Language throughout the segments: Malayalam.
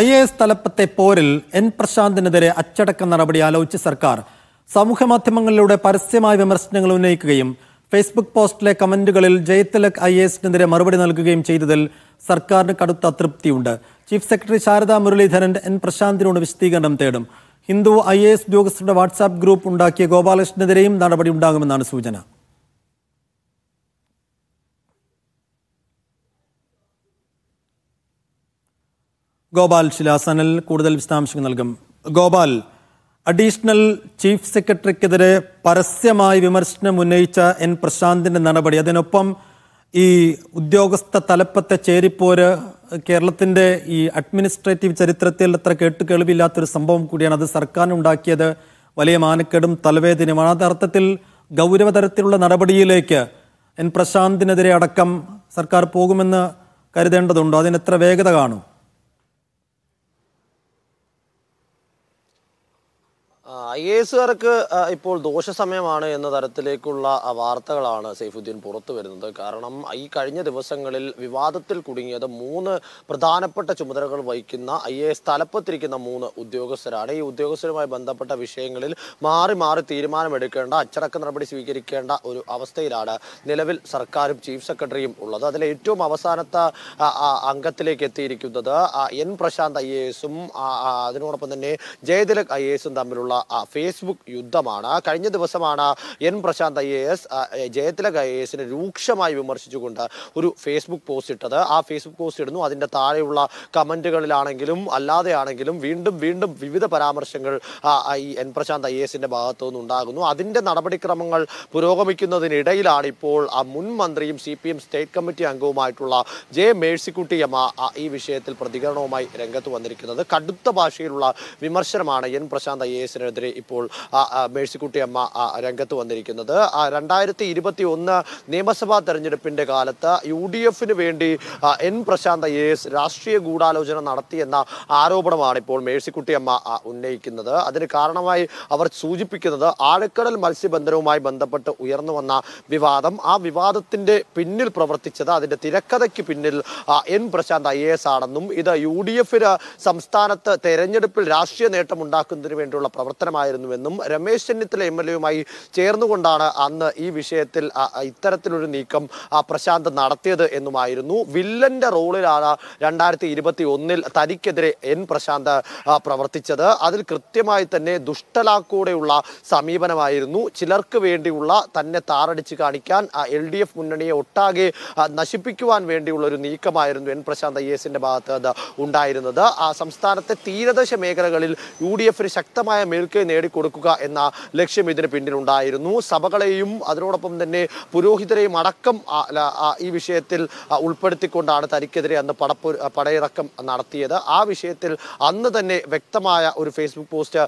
ഐ എ എസ് തലപ്പത്തെ പോരിൽ എൻ പ്രശാന്തിനെതിരെ അച്ചടക്ക നടപടി ആലോചിച്ച് സർക്കാർ മാധ്യമങ്ങളിലൂടെ പരസ്യമായ വിമർശനങ്ങൾ ഉന്നയിക്കുകയും ഫേസ്ബുക്ക് പോസ്റ്റിലെ കമന്റുകളിൽ ജയത്തിലക് ഐ എസിനെതിരെ മറുപടി നൽകുകയും ചെയ്തതിൽ സർക്കാരിന് കടുത്ത അതൃപ്തിയുണ്ട് chief secretary Sharada Muraleedharan N പ്രശാന്തിനോട് വിശദീകരണം തേടും ഹിന്ദു ഐ എ എസ് ഉദ്യോഗസ്ഥരുടെ വാട്സാപ്പ് ഗ്രൂപ്പ് ഉണ്ടാക്കിയ ഗോപാലകൃഷ്ണനെതിരെയും നടപടി ഉണ്ടാകുമെന്നാണ് സൂചന ഗോപാൽ ശിലാസനൽ കൂടുതൽ വിശദാംശങ്ങൾ നൽകും ഗോപാൽ അഡീഷണൽ ചീഫ് സെക്രട്ടറിക്കെതിരെ പരസ്യമായി വിമർശനം ഉന്നയിച്ച എൻ പ്രശാന്തിന്റെ നടപടി അതിനൊപ്പം ഈ ഉദ്യോഗസ്ഥ തലപ്പത്തെ ചേരിപ്പോര് കേരളത്തിന്റെ ഈ അഡ്മിനിസ്ട്രേറ്റീവ് ചരിത്രത്തിൽ അത്ര കേട്ട് കേൾവില്ലാത്തൊരു സംഭവം കൂടിയാണ് അത് സർക്കാരിനുണ്ടാക്കിയത് വലിയ മാനക്കേടും തലവേദനയുമാണ് അതർത്ഥത്തിൽ ഗൗരവതരത്തിലുള്ള നടപടിയിലേക്ക് എൻ പ്രശാന്തിനെതിരെ അടക്കം സർക്കാർ പോകുമെന്ന് കരുതേണ്ടതുണ്ടോ അതിന് എത്ര വേഗത കാണും ഐ എ എസുകാർക്ക് ഇപ്പോൾ ദോഷ സമയമാണ് എന്ന തരത്തിലേക്കുള്ള വാർത്തകളാണ് സൈഫുദ്ദീൻ പുറത്തു വരുന്നത് കാരണം ഈ കഴിഞ്ഞ ദിവസങ്ങളിൽ വിവാദത്തിൽ കുടുങ്ങിയത് മൂന്ന് പ്രധാനപ്പെട്ട ചുമതലകൾ വഹിക്കുന്ന ഐ എ എസ് തലപ്പത്തിരിക്കുന്ന മൂന്ന് ഉദ്യോഗസ്ഥരാണ് ഈ ഉദ്യോഗസ്ഥരുമായി ബന്ധപ്പെട്ട വിഷയങ്ങളിൽ മാറി മാറി തീരുമാനമെടുക്കേണ്ട അച്ചടക്ക നടപടി സ്വീകരിക്കേണ്ട ഒരു അവസ്ഥയിലാണ് നിലവിൽ സർക്കാരും ചീഫ് സെക്രട്ടറിയും ഉള്ളത് അതിലെ ഏറ്റവും അവസാനത്തെ അംഗത്തിലേക്ക് എത്തിയിരിക്കുന്നത് എൻ പ്രശാന്ത് ഐ എ എസും അതിനോടൊപ്പം തന്നെ ജയതിലക് ഐ എ എസും തമ്മിലുള്ള ഫേസ്ബുക്ക് യുദ്ധമാണ് കഴിഞ്ഞ ദിവസമാണ് N Prashant I A S Jayathilak I A എസിനെ രൂക്ഷമായി വിമർശിച്ചുകൊണ്ട് ഒരു ഫേസ്ബുക്ക് പോസ്റ്റ് ഇട്ടത് ആ ഫേസ്ബുക്ക് പോസ്റ്റ് ഇടുന്നു അതിൻ്റെ താഴെയുള്ള കമൻറ്റുകളിലാണെങ്കിലും അല്ലാതെയാണെങ്കിലും വീണ്ടും വീണ്ടും വിവിധ പരാമർശങ്ങൾ ഈ എൻ പ്രശാന്ത് ഐ എ എസിൻ്റെ ഭാഗത്തു അതിൻ്റെ നടപടിക്രമങ്ങൾ പുരോഗമിക്കുന്നതിനിടയിലാണ് ഇപ്പോൾ ആ മുൻ മന്ത്രിയും C P M state committee അംഗവുമായിട്ടുള്ള ജെ മേഴ്സിക്കുട്ടിയമ്മ ഈ വിഷയത്തിൽ പ്രതികരണവുമായി രംഗത്ത് വന്നിരിക്കുന്നത് കടുത്ത ഭാഷയിലുള്ള വിമർശനമാണ് എൻ പ്രശാന്ത് ഐ എസിനെതിരെ മുഖ്യമന്ത്രി ഇപ്പോൾ മേഴ്സിക്കുട്ടിയമ്മ രംഗത്ത് വന്നിരിക്കുന്നത് രണ്ടായിരത്തി ഇരുപത്തി ഒന്ന് നിയമസഭാ തെരഞ്ഞെടുപ്പിൻ്റെ കാലത്ത് യു ഡി എഫിന് വേണ്ടി എൻ പ്രശാന്ത് എ എസ് രാഷ്ട്രീയ ഗൂഢാലോചന നടത്തിയെന്ന ആരോപണമാണ് ഇപ്പോൾ മേഴ്സിക്കുട്ടിയമ്മ ഉന്നയിക്കുന്നത് അതിന് കാരണമായി അവർ സൂചിപ്പിക്കുന്നത് ആഴക്കടൽ മത്സ്യബന്ധനവുമായി ബന്ധപ്പെട്ട് ഉയർന്നു വന്ന വിവാദം ആ വിവാദത്തിൻ്റെ പിന്നിൽ പ്രവർത്തിച്ചത് അതിൻ്റെ തിരക്കഥയ്ക്ക് പിന്നിൽ എൻ പ്രശാന്ത് ഐ എസ് ആണെന്നും ഇത് യു ഡി എഫിന് സംസ്ഥാനത്ത് തെരഞ്ഞെടുപ്പിൽ രാഷ്ട്രീയ നേട്ടമുണ്ടാക്കുന്നതിന് വേണ്ടിയുള്ള പ്രവർത്തനം മത്സരമായിരുന്നുവെന്നും രമേശ് ചെന്നിത്തല എം എൽ എയുമായി ചേർന്നുകൊണ്ടാണ് അന്ന് ഈ വിഷയത്തിൽ ഇത്തരത്തിലൊരു നീക്കം പ്രശാന്ത് നടത്തിയത് എന്നുമായിരുന്നു വില്ലന്റെ റോളിലാണ് രണ്ടായിരത്തി ഇരുപത്തി ഒന്നിൽ തനിക്കെതിരെ എൻ പ്രശാന്ത് പ്രവർത്തിച്ചത് അതിൽ കൃത്യമായി തന്നെ ദുഷ്ടലാക്കൂടെയുള്ള സമീപനമായിരുന്നു ചിലർക്ക് വേണ്ടിയുള്ള തന്നെ താറടിച്ച് കാണിക്കാൻ എൽ ഡി എഫ് മുന്നണിയെ ഒട്ടാകെ നശിപ്പിക്കുവാൻ വേണ്ടിയുള്ള ഒരു നീക്കമായിരുന്നു എൻ പ്രശാന്ത് ഐ എസിന്റെ ഭാഗത്ത് ഉണ്ടായിരുന്നത് ആ സംസ്ഥാനത്തെ തീരദേശ മേഖലകളിൽ യു ഡി എഫിന് ശക്തമായ മേൽക്കൈ ഒക്കെ നേടിക്കൊടുക്കുക എന്ന ലക്ഷ്യം ഇതിന് പിന്നിലുണ്ടായിരുന്നു സഭകളെയും അതിനോടൊപ്പം തന്നെ പുരോഹിതരെയും അടക്കം ഈ വിഷയത്തിൽ ഉൾപ്പെടുത്തിക്കൊണ്ടാണ് തനിക്കെതിരെ അന്ന് പടപ്പു പടയിറക്കം നടത്തിയത് ആ വിഷയത്തിൽ അന്ന് തന്നെ വ്യക്തമായ ഒരു ഫേസ്ബുക്ക് പോസ്റ്റ്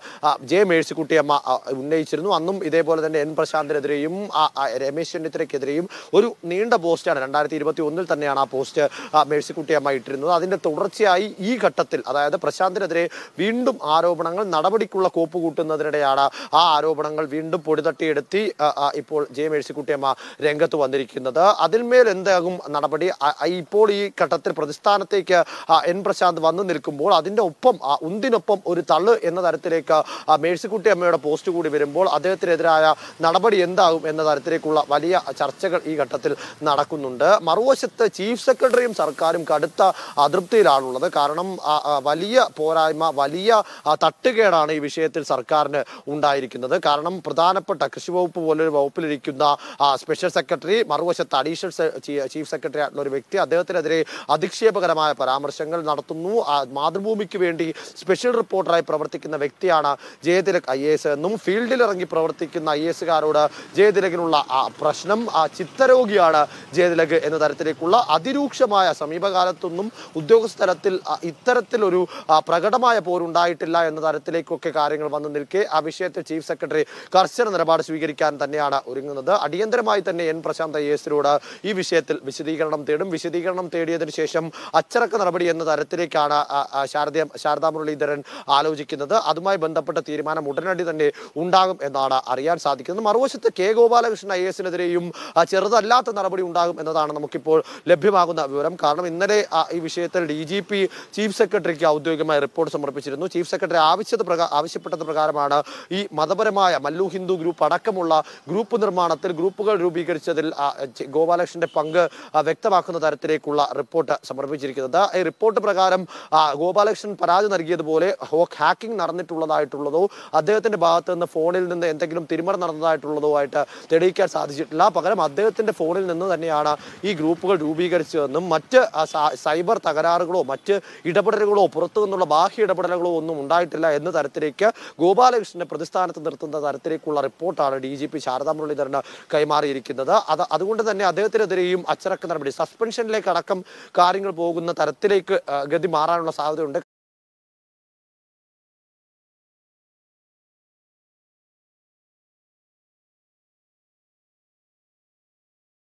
ജെ മേഴ്സിക്കുട്ടിയമ്മ ഉന്നയിച്ചിരുന്നു അന്നും ഇതേപോലെ തന്നെ എൻ പ്രശാന്തിനെതിരെയും രമേശ് ചെന്നിത്തലയ്ക്കെതിരെയും ഒരു നീണ്ട പോസ്റ്റാണ് രണ്ടായിരത്തി ഇരുപത്തി ഒന്നിൽ തന്നെയാണ് ആ പോസ്റ്റ് മേഴ്സിക്കുട്ടിയമ്മ ഇട്ടിരുന്നത് അതിൻ്റെ തുടർച്ചയായി ഈ ഘട്ടത്തിൽ അതായത് പ്രശാന്തിനെതിരെ വീണ്ടും ആരോപണങ്ങൾ നടപടിക്കുള്ള കോപ്പുകൂട്ട് കൂട്ടുന്നതിനിടെയാണ് ആ ആരോപണങ്ങൾ വീണ്ടും പൊടിതട്ടിയെടുത്തി ഇപ്പോൾ ജെ മേഴ്സിക്കുട്ടിയമ്മ രംഗത്ത് വന്നിരിക്കുന്നത് അതിന്മേൽ എന്താകും നടപടി ഇപ്പോൾ ഈ ഘട്ടത്തിൽ പ്രതിസ്ഥാനത്തേക്ക് എൻ പ്രശാന്ത് വന്നു നിൽക്കുമ്പോൾ അതിൻ്റെ ഒപ്പം ഉന്തിനൊപ്പം ഒരു തള്ളു എന്ന തരത്തിലേക്ക് മേഴ്സിക്കുട്ടിയമ്മയുടെ പോസ്റ്റ് കൂടി വരുമ്പോൾ അദ്ദേഹത്തിനെതിരായ നടപടി എന്താകും എന്ന തരത്തിലേക്കുള്ള വലിയ ചർച്ചകൾ ഈ ഘട്ടത്തിൽ നടക്കുന്നുണ്ട് മറുവശത്ത് ചീഫ് സെക്രട്ടറിയും സർക്കാരും കടുത്ത അതൃപ്തിയിലാണുള്ളത് കാരണം വലിയ പോരായ്മ വലിയ തട്ടുകേടാണ് ഈ വിഷയത്തിൽ സർക്കാർ സർക്കാരിന് ഉണ്ടായിരിക്കുന്നത് കാരണം പ്രധാനപ്പെട്ട വകുപ്പ് പോലൊരു വകുപ്പിലിരിക്കുന്ന സ്പെഷ്യൽ സെക്രട്ടറി മറുവശത്ത് അഡീഷണൽ ചീഫ് സെക്രട്ടറി ആയിട്ടുള്ള ഒരു വ്യക്തി അദ്ദേഹത്തിനെതിരെ അധിക്ഷേപകരമായ പരാമർശങ്ങൾ നടത്തുന്നു മാതൃഭൂമിക്ക് വേണ്ടി സ്പെഷ്യൽ റിപ്പോർട്ടറായി പ്രവർത്തിക്കുന്ന വ്യക്തിയാണ് ജയതിലക് ഐ എസ് എന്നും ഇറങ്ങി പ്രവർത്തിക്കുന്ന ഐ എസുകാരോട് ജയതിലകിനുള്ള പ്രശ്നം ചിത്തരോഗിയാണ് ജയതിലക് എന്ന തരത്തിലേക്കുള്ള അതിരൂക്ഷമായ സമീപകാലത്തൊന്നും ഉദ്യോഗസ്ഥ തലത്തിൽ ഇത്തരത്തിലൊരു പ്രകടമായ പോരുണ്ടായിട്ടില്ല എന്ന തരത്തിലേക്കൊക്കെ കാര്യങ്ങൾ വന്ന് നിൽക്കെ ആ വിഷയത്തിൽ ചീഫ് സെക്രട്ടറി കർശന നിലപാട് സ്വീകരിക്കാൻ തന്നെയാണ് ഒരുങ്ങുന്നത് അടിയന്തരമായി തന്നെ എൻ പ്രശാന്ത് ഐ ഈ വിഷയത്തിൽ വിശദീകരണം തേടും വിശദീകരണം തേടിയതിനു ശേഷം അച്ചടക്ക നടപടി എന്ന തരത്തിലേക്കാണ് ശാരദ ശാരദാ മുരളീധരൻ ആലോചിക്കുന്നത് അതുമായി ബന്ധപ്പെട്ട തീരുമാനം ഉടനടി തന്നെ ഉണ്ടാകും എന്നാണ് അറിയാൻ സാധിക്കുന്നത് മറുവശത്ത് കെ ഗോപാലകൃഷ്ണൻ ഐ എസിനെതിരെയും ചെറുതല്ലാത്ത നടപടി ഉണ്ടാകും എന്നതാണ് നമുക്കിപ്പോൾ ലഭ്യമാകുന്ന വിവരം കാരണം ഇന്നലെ ഈ വിഷയത്തിൽ ഡി ചീഫ് സെക്രട്ടറിക്ക് ഔദ്യോഗികമായി റിപ്പോർട്ട് സമർപ്പിച്ചിരുന്നു ചീഫ് സെക്രട്ടറി ആവശ്യത ആവശ്യപ്പെട്ടത് പ്രകാരമാണ് ഈ മതപരമായ മല്ലു ഹിന്ദു ഗ്രൂപ്പ് അടക്കമുള്ള ഗ്രൂപ്പ് നിർമ്മാണത്തിൽ ഗ്രൂപ്പുകൾ രൂപീകരിച്ചതിൽ ഗോപാലകൃഷ്ണന്റെ പങ്ക് വ്യക്തമാക്കുന്ന തരത്തിലേക്കുള്ള റിപ്പോർട്ട് സമർപ്പിച്ചിരിക്കുന്നത് ഈ റിപ്പോർട്ട് പ്രകാരം ഗോപാലകൃഷ്ണൻ പരാതി നൽകിയതുപോലെ ഹാക്കിംഗ് നടന്നിട്ടുള്ളതായിട്ടുള്ളതോ അദ്ദേഹത്തിന്റെ ഭാഗത്ത് നിന്ന് ഫോണിൽ നിന്ന് എന്തെങ്കിലും തിരിമറ നടന്നതായിട്ടുള്ളതോ ആയിട്ട് തെളിയിക്കാൻ സാധിച്ചിട്ടില്ല പകരം അദ്ദേഹത്തിന്റെ ഫോണിൽ നിന്ന് തന്നെയാണ് ഈ ഗ്രൂപ്പുകൾ രൂപീകരിച്ചതെന്നും മറ്റ് സൈബർ തകരാറുകളോ മറ്റ് ഇടപെടലുകളോ പുറത്തു നിന്നുള്ള ബാഹ്യ ഇടപെടലുകളോ ഒന്നും ഉണ്ടായിട്ടില്ല എന്ന തരത്തിലേക്ക് ഗോ ഗോപാലകൃഷ്ണനെ പ്രതിസ്ഥാനത്ത് നിർത്തുന്ന തരത്തിലേക്കുള്ള റിപ്പോർട്ടാണ് ഡി ജി പി ശാരദാ മുരളീധരന് കൈമാറിയിരിക്കുന്നത് അത് അതുകൊണ്ട് തന്നെ അദ്ദേഹത്തിനെതിരെയും അച്ചടക്ക നടപടി സസ്പെൻഷനിലേക്ക് അടക്കം കാര്യങ്ങൾ പോകുന്ന തരത്തിലേക്ക് ഗതി മാറാനുള്ള സാധ്യതയുണ്ട്